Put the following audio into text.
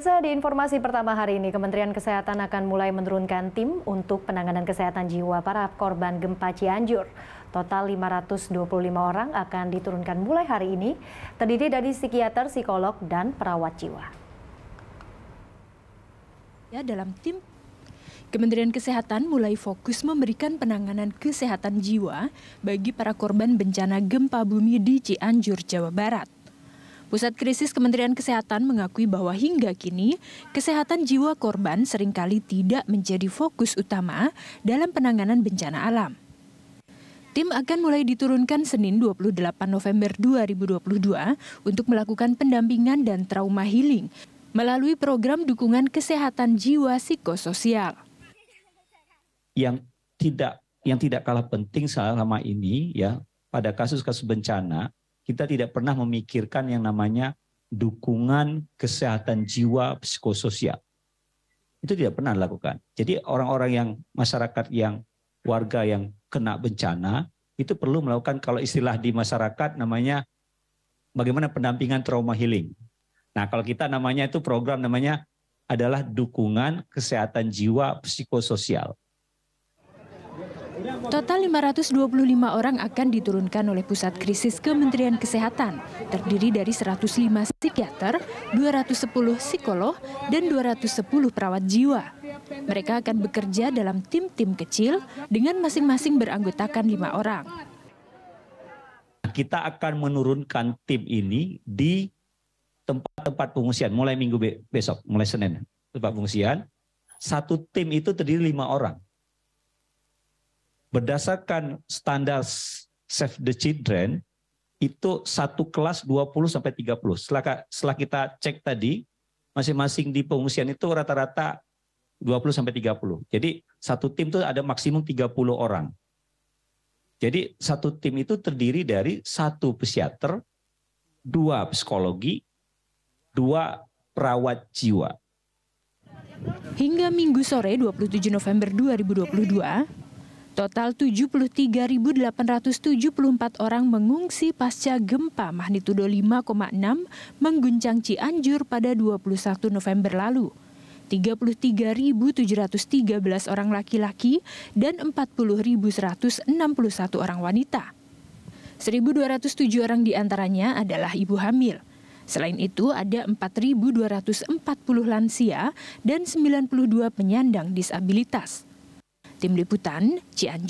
Pemirsa, di informasi pertama hari ini, Kementerian Kesehatan akan mulai menurunkan tim untuk penanganan kesehatan jiwa para korban gempa Cianjur. Total 525 orang akan diturunkan mulai hari ini, terdiri dari psikiater, psikolog, dan perawat jiwa. Ya, dalam tim Kementerian Kesehatan mulai fokus memberikan penanganan kesehatan jiwa bagi para korban bencana gempa bumi di Cianjur, Jawa Barat. Pusat Krisis Kementerian Kesehatan mengakui bahwa hingga kini, kesehatan jiwa korban seringkali tidak menjadi fokus utama dalam penanganan bencana alam. Tim akan mulai diturunkan Senin 28 November 2022 untuk melakukan pendampingan dan trauma healing melalui program dukungan kesehatan jiwa psikososial. Yang tidak yang tidak kalah penting selama ini ya pada kasus-kasus bencana kita tidak pernah memikirkan yang namanya dukungan kesehatan jiwa psikososial. Itu tidak pernah dilakukan. Jadi orang-orang yang masyarakat yang warga yang kena bencana itu perlu melakukan kalau istilah di masyarakat namanya bagaimana pendampingan trauma healing. Nah, kalau kita namanya itu program namanya adalah dukungan kesehatan jiwa psikososial. Total 525 orang akan diturunkan oleh Pusat Krisis Kementerian Kesehatan, terdiri dari 105 psikiater, 210 psikolog, dan 210 perawat jiwa. Mereka akan bekerja dalam tim-tim kecil dengan masing-masing beranggotakan lima orang. Kita akan menurunkan tim ini di tempat-tempat pengungsian mulai minggu besok, mulai Senin. Tempat pengungsian, satu tim itu terdiri lima orang berdasarkan standar Save the Children itu satu kelas 20 sampai 30. Setelah, setelah kita cek tadi, masing-masing di pengungsian itu rata-rata 20 sampai 30. Jadi satu tim itu ada maksimum 30 orang. Jadi satu tim itu terdiri dari satu psikiater, dua psikologi, dua perawat jiwa. Hingga minggu sore 27 November 2022, Total 73.874 orang mengungsi pasca gempa magnitudo 5,6 mengguncang Cianjur pada 21 November lalu. 33.713 orang laki-laki dan 40.161 orang wanita. 1.207 orang diantaranya adalah ibu hamil. Selain itu ada 4.240 lansia dan 92 penyandang disabilitas. Tim Liputan Cianjur.